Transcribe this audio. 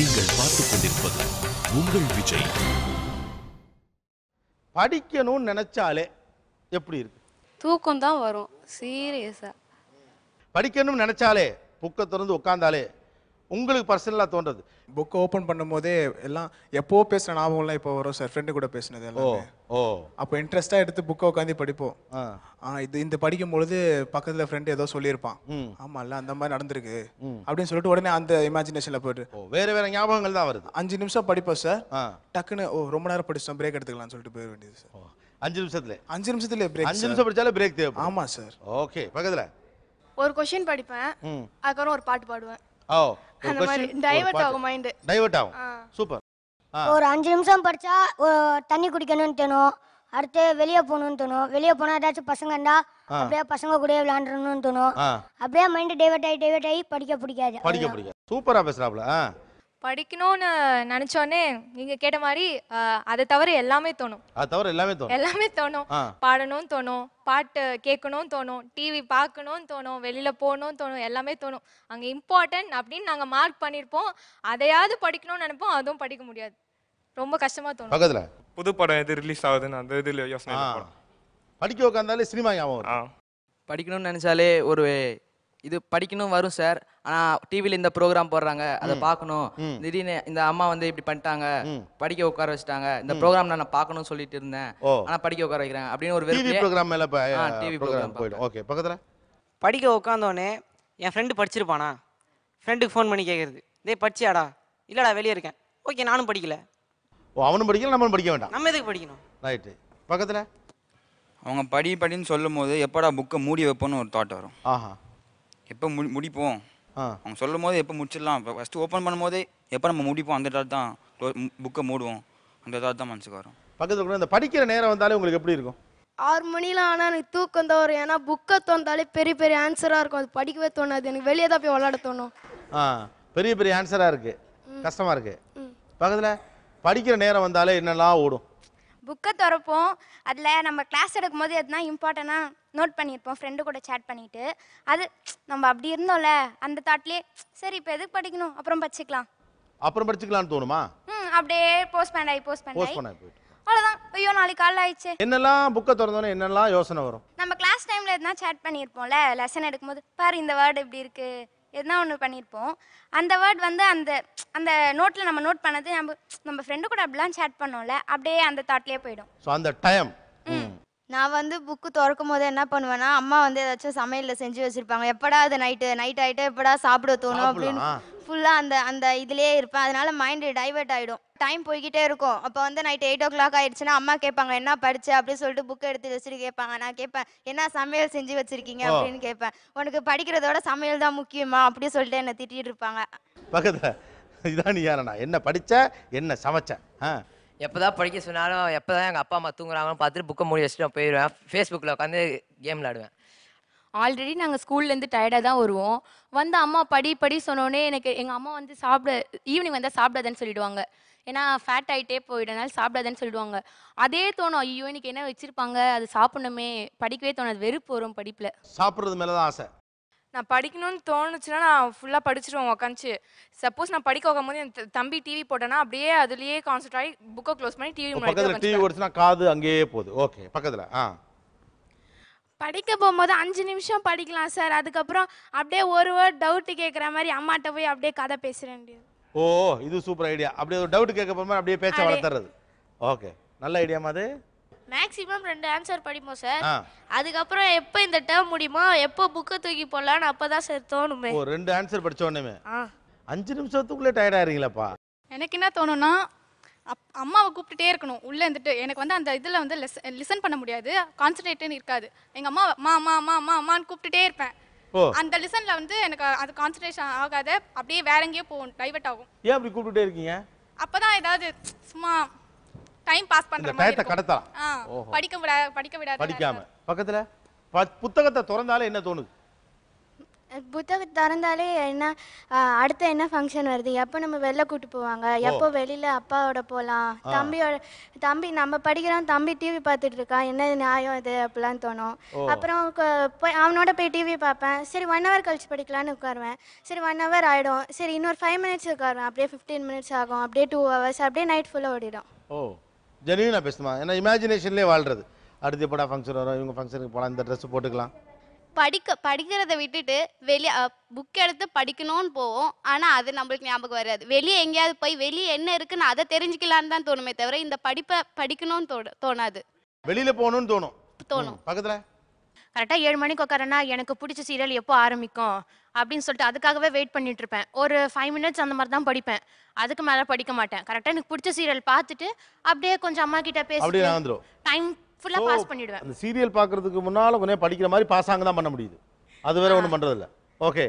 நீங்கள் பார்த்து கொண்டிருப்பது உங்கள் விஜய் படிக்கணும்னு நினைச்சாலே எப்படி இருக்கு தூக்கம் தான் வரும் சீரியஸா படிக்கணும்னு நினைச்சாலே புக்க திறந்து உட்காந்தாலே உங்களுக்கு பர்சனலாக தோன்றது புக் ஓப்பன் பண்ணும்போதே எல்லாம் எப்போ பேசின ஞாபகம்லாம் இப்போ வரும் சார் ஃப்ரெண்டு கூட பேசினது எல்லாம் ஓ அப்போ இன்ட்ரெஸ்டாக எடுத்து புக்கை உட்காந்து படிப்போம் இது இந்த படிக்கும் பொழுது பக்கத்தில் ஃப்ரெண்டு ஏதோ சொல்லியிருப்பான் ஆமாம்ல அந்த மாதிரி நடந்திருக்கு அப்படின்னு சொல்லிட்டு உடனே அந்த இமேஜினேஷனில் போயிட்டு வேறு வேறு ஞாபகங்கள் தான் வருது அஞ்சு நிமிஷம் படிப்போம் சார் டக்குன்னு ஓ ரொம்ப நேரம் படிச்சோம் பிரேக் எடுத்துக்கலாம்னு சொல்லிட்டு போயிட வேண்டியது சார் அஞ்சு நிமிஷத்துல அஞ்சு நிமிஷத்துல பிரேக் அஞ்சு நிமிஷம் படிச்சாலே பிரேக் தேவை ஆமா சார் ஓகே பக்கத்துல ஒரு கொஸ்டின் படிப்பேன் அதுக்கப்புறம் ஒரு பாட்டு பாடுவேன் ஓ அந்த மாதிரி டைவர்ட் ஆகும் சூப்பர் ஒரு அஞ்சு நிமிஷம் படிச்சா தண்ணி குடிக்கணும்னு தோணும் அடுத்து வெளியே போகணும்னு தோணும் வெளியே போனா ஏதாச்சும் பசங்க இருந்தா அப்படியே பசங்க கூட விளையாண்டணும்னு தோணும் அப்படியே மைண்ட் டைவர்ட் ஆகி டைவர்ட் ஆகி படிக்க பிடிக்காது படிக்க பிடிக்காது சூப்பரா பேசுறாப்ல படிக்கணும்னு நினைச்சோடனே நீங்க கேட்ட மாதிரி அதை தவிர எல்லாமே தோணும் தவிர எல்லாமே தோணும் எல்லாமே தோணும் பாடணும்னு தோணும் பாட்டு கேட்கணும்னு தோணும் டிவி பார்க்கணும்னு தோணும் வெளியில போகணும் தோணும் எல்லாமே தோணும் அங்க இம்பார்ட்டன்ட் அப்படின்னு நாங்க மார்க் பண்ணிருப்போம் அதையாவது படிக்கணும்னு நினைப்போம் அதுவும் படிக்க முடியாது ரொம்ப கஷ்டமா தோணும் பக்கத்துல புது படம் எது ரிலீஸ் ஆகுதுன்னு அந்த இதுல யோசனை படிக்க உட்காந்தாலே சினிமா ஞாபகம் படிக்கணும்னு நினைச்சாலே ஒரு இது படிக்கணும் வரும் சார் ஆனா டிவில இந்த ப்ரோக்ராம் போடுறாங்க அதை பார்க்கணும் திடீர்னு இந்த அம்மா வந்து இப்படி பண்ணிட்டாங்க படிக்க உட்கார வச்சுட்டாங்க இந்த ப்ரோக்ராம் நான் பார்க்கணும்னு சொல்லிட்டு இருந்தேன் ஆனா படிக்க உட்கார வைக்கிறேன் அப்படின்னு ஒரு டிவி ப்ரோக்ராம் மேல டிவி ப்ரோக்ராம் போயிடும் ஓகே பக்கத்துல படிக்க உட்காந்தோடனே என் ஃப்ரெண்டு படிச்சிருப்பானா ஃப்ரெண்டுக்கு ஃபோன் பண்ணி கேட்கறது இதே படிச்சியாடா இல்லடா வெளியே இருக்கேன் ஓகே நானும் படிக்கல ஓ அவனும் படிக்கல நம்மளும் படிக்க வேண்டாம் நம்ம எதுக்கு படிக்கணும் ரைட்டு பக்கத்துல அவங்க படி படின்னு சொல்லும் போது எப்படா புக்கை மூடி வைப்போன்னு ஒரு தாட் வரும் ஆஹா எப்போ முடி முடிப்போம் அவங்க சொல்லும் போது எப்போ முடிச்சிடலாம் இப்போ ஃபஸ்ட்டு ஓப்பன் பண்ணும்போதே எப்போ நம்ம முடிப்போம் அந்த டாட் தான் புக்கை மூடுவோம் அந்த டாட் தான் மனசுக்கு வரும் பக்கத்தில் இந்த படிக்கிற நேரம் வந்தாலே உங்களுக்கு எப்படி இருக்கும் ஆறு மணிலாம் ஆனால் எனக்கு தூக்கம் தான் வரும் ஏன்னா புக்கை தோந்தாலே பெரிய பெரிய ஆன்சராக இருக்கும் அது படிக்கவே தோணாது எனக்கு வெளியே தான் போய் விளாட தோணும் ஆ பெரிய பெரிய ஆன்சராக இருக்குது கஷ்டமாக இருக்குது பக்கத்தில் படிக்கிற நேரம் வந்தாலே என்னெல்லாம் ஓடும் புக்கை திறப்போம் அதில் நம்ம கிளாஸ் எடுக்கும்போது எதுனா இம்பார்ட்டன்னா நோட் பண்ணியிருப்போம் ஃப்ரெண்டு கூட சேட் பண்ணிட்டு அது நம்ம அப்படி இருந்தோம்ல அந்த தாட்லேயே சரி இப்போ எதுக்கு படிக்கணும் அப்புறம் படிச்சுக்கலாம் அப்புறம் படிச்சுக்கலாம்னு தோணுமா ம் அப்படியே போஸ்ட் பேண்ட் ஆகி போஸ்ட் பேண்ட் பண்ண அவ்வளோதான் ஐயோ நாளைக்கு காலைல ஆயிடுச்சு என்னெல்லாம் புக்கை திறந்தோன்னு என்னெல்லாம் யோசனை வரும் நம்ம கிளாஸ் டைமில் எதுனா சேட் பண்ணியிருப்போம்ல லெசன் எடுக்கும்போது பாரு இந்த வேர்டு இப்படி இருக்குது எதுனா ஒன்று பண்ணியிருப்போம் அந்த வேர்ட் வந்து அந்த அந்த நோட்டில் நம்ம நோட் பண்ணது நம்ம நம்ம ஃப்ரெண்டு கூட அப்படிலாம் சேட் பண்ணோம்ல அப்படியே அந்த தாட்லேயே போயிடும் ஸோ அந்த டைம் நான் வந்து புக்கு திறக்கும் போது என்ன பண்ணுவேன்னா அம்மா வந்து ஏதாச்சும் சமையலில் செஞ்சு வச்சுருப்பாங்க எப்படா அது நைட்டு நைட் ஆகிட்டு எப்படா சாப்பிட தோணும் அப்படின்னு ஃபுல்லாக அந்த அந்த இதுலேயே இருப்பேன் அதனால் மைண்டு டைவெர்ட் ஆகிடும் டைம் போய்கிட்டே இருக்கும் அப்போ வந்து நைட் எயிட் ஓ கிளாக் ஆயிடுச்சுன்னா அம்மா கேட்பாங்க என்ன படிச்சு அப்படின்னு சொல்லிட்டு புக் எடுத்து வச்சுட்டு கேட்பாங்க நான் கேட்பேன் என்ன சமையல் செஞ்சு வச்சிருக்கீங்க அப்படின்னு கேட்பேன் உனக்கு படிக்கிறதோட சமையல் தான் முக்கியமா அப்படின்னு சொல்லிட்டு என்னை திட்டிட்டு இருப்பாங்க பக்கத்தில் இதான் நீ யாரண்ணா என்ன படித்த என்ன சமைச்சேன் ஆ எப்போதான் படிக்க சொன்னாலும் எப்போதான் எங்கள் அப்பா அம்மா தூங்குறாங்கன்னு பார்த்துட்டு புக்கை மூடி வச்சுட்டு போயிடுவேன் ஃபேஸ்புக்கில் உட்காந்து கேம் விளாடுவேன் ஆல்ரெடி நாங்கள் ஸ்கூல்லேருந்து டயர்டாக தான் வருவோம் வந்து அம்மா படி படி சொன்னோடனே எனக்கு எங்கள் அம்மா வந்து சாப்பிட ஈவினிங் வந்தால் சாப்பிடாதேன்னு சொல்லிடுவாங்க ஏன்னா ஃபேட் ஆகிட்டே போயிடனால சாப்பிடாதேன்னு சொல்லிடுவாங்க அதே தோணும் ஐயோ இன்னைக்கு என்ன வச்சுருப்பாங்க அது சாப்பிடணுமே படிக்கவே தோணாது வெறுப்பு வரும் படிப்பில் சாப்பிட்றது மேலே தான் ஆசை நான் படிக்கணும்னு தோணுச்சுன்னா நான் ஃபுல்லாக படிச்சிருவேன் உக்காந்துச்சு சப்போஸ் நான் படிக்க போது என் தம்பி டிவி போட்டேன்னா அப்படியே அதுலேயே கான்சென்ட் ஆகி புக்கை க்ளோஸ் பண்ணி டிவி டிவி ஓடிச்சுன்னா காது அங்கேயே போகுது ஓகே பக்கத்தில் ஆ படிக்க போகும்போது அஞ்சு நிமிஷம் படிக்கலாம் சார் அதுக்கப்புறம் அப்படியே ஒரு வேர்ட் டவுட்டு கேட்குற மாதிரி அம்மாட்ட போய் அப்படியே கதை பேசுகிறேன் ஓ இது சூப்பர் ஐடியா அப்படியே ஒரு டவுட் கேட்க போகிற அப்படியே பேச்சை வளர்த்துறது ஓகே நல்ல ஐடியா மாதிரி மேக்ஸிமம் ரெண்டு ஆன்சர் படிப்போம் சார் அதுக்கப்புறம் எப்போ இந்த டேர்ம் முடியுமோ எப்போ புக்கை தூக்கி போடலான்னு அப்போ தான் சார் தோணுமே ஓ ரெண்டு ஆன்சர் படித்த உடனே அஞ்சு நிமிஷத்துக்குள்ளே டயர்டாயிருங்களப்பா எனக்கு என்ன தோணுன்னா அப் அம்மாவை கூப்பிட்டுட்டே இருக்கணும் உள்ளே இருந்துட்டு எனக்கு வந்து அந்த இதில் வந்து லெஸ் லிசன் பண்ண முடியாது கான்சன்ட்ரேட்டுன்னு இருக்காது எங்கள் அம்மா மா மா மா மா மான்னு கூப்பிட்டுட்டே இருப்பேன் அந்த லிசன்ல வந்து எனக்கு அது கான்சன்ட்ரேஷன் ஆகாத அப்படியே வேற எங்கேயோ போகும் டைவர்ட் ஆகும் ஏன் அப்படி கூப்பிட்டுட்டே இருக்கீங்க அப்பதான் ஏதாவது சும்மா டைம் பாஸ் பண்ற மாதிரி கடத்தலாம் படிக்க விட படிக்க விடாது படிக்காம பக்கத்துல புத்தகத்தை திறந்தாலே என்ன தோணுது புத்தகம் திறந்தாலே என்ன அடுத்த என்ன ஃபங்க்ஷன் வருது எப்போ நம்ம வெளில கூட்டு போவாங்க எப்போ வெளியில் அப்பாவோட போகலாம் தம்பியோட தம்பி நம்ம படிக்கிறோம் தம்பி டிவி பார்த்துட்டு இருக்கான் என்ன நியாயம் இது அப்படிலாம் தோணும் அப்புறம் போய் அவனோட போய் டிவி பார்ப்பேன் சரி ஒன் ஹவர் கழிச்சு படிக்கலான்னு உட்காருவேன் சரி ஒன் ஹவர் ஆகிடும் சரி இன்னொரு ஃபைவ் மினிட்ஸ் உட்காருவேன் அப்படியே ஃபிஃப்டீன் மினிட்ஸ் ஆகும் அப்படியே டூ ஹவர்ஸ் அப்படியே நைட் ஃபுல்லாக ஓடிடும் ஓ ஜெனியூனாக பேசுமா ஏன்னா இமேஜினேஷன்லேயே வாழ்கிறது அடுத்து எப்படா ஃபங்க்ஷன் வரும் இவங்க ஃபங்க்ஷனுக்கு போகலாம் இந்த ட்ரெஸ் போட்டுக்கலாம் படிக்க படிக்கிறத விட்டுட்டு வெளியே புக் எடுத்து படிக்கணும்னு போவோம் ஆனால் அது நம்மளுக்கு ஞாபகம் வராது வெளியே எங்கேயாவது போய் வெளியே என்ன இருக்குன்னு அதை தெரிஞ்சுக்கலான்னு தான் தோணுமே தவிர இந்த படிப்பை படிக்கணும்னு தோ தோணாது வெளியில போகணும்னு தோணும் தோணும் பக்கத்தில் கரெக்டாக ஏழு மணிக்கு உட்காரனா எனக்கு பிடிச்ச சீரியல் எப்போ ஆரம்பிக்கும் அப்படின்னு சொல்லிட்டு அதுக்காகவே வெயிட் பண்ணிட்டு இருப்பேன் ஒரு ஃபைவ் மினிட்ஸ் அந்த மாதிரி தான் படிப்பேன் அதுக்கு மேலே படிக்க மாட்டேன் கரெக்டாக எனக்கு பிடிச்ச சீரியல் பார்த்துட்டு அப்படியே கொஞ்சம் அம்மா கிட்ட பேசி டைம் ஃபுல்லா பாஸ் பண்ணிடுவேன் அந்த சீரியல் பாக்குறதுக்கு முன்னால உடனே படிக்கிற மாதிரி பாசாங்க தான் பண்ண முடியுது அது வேற ஒன்றும் பண்றதில்ல ஓகே